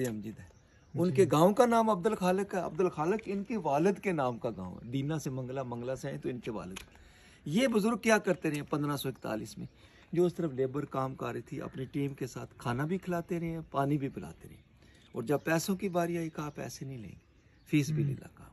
दे अमजीद है उनके गांव का नाम अब्दुल खालक है अब्दुल खालक इनके वालद के नाम का गांव है दीना से मंगला मंगला से है तो इनके वालद ये बुज़ुर्ग क्या करते रहे पंद्रह सौ इकतालीस में जो उस तरफ लेबर काम कर रही थी अपनी टीम के साथ खाना भी खिलाते रहे पानी भी पिलाते रहे और जब पैसों की बारी आई कहा पैसे नहीं लेंगे फीस भी हम्म। नहीं लगा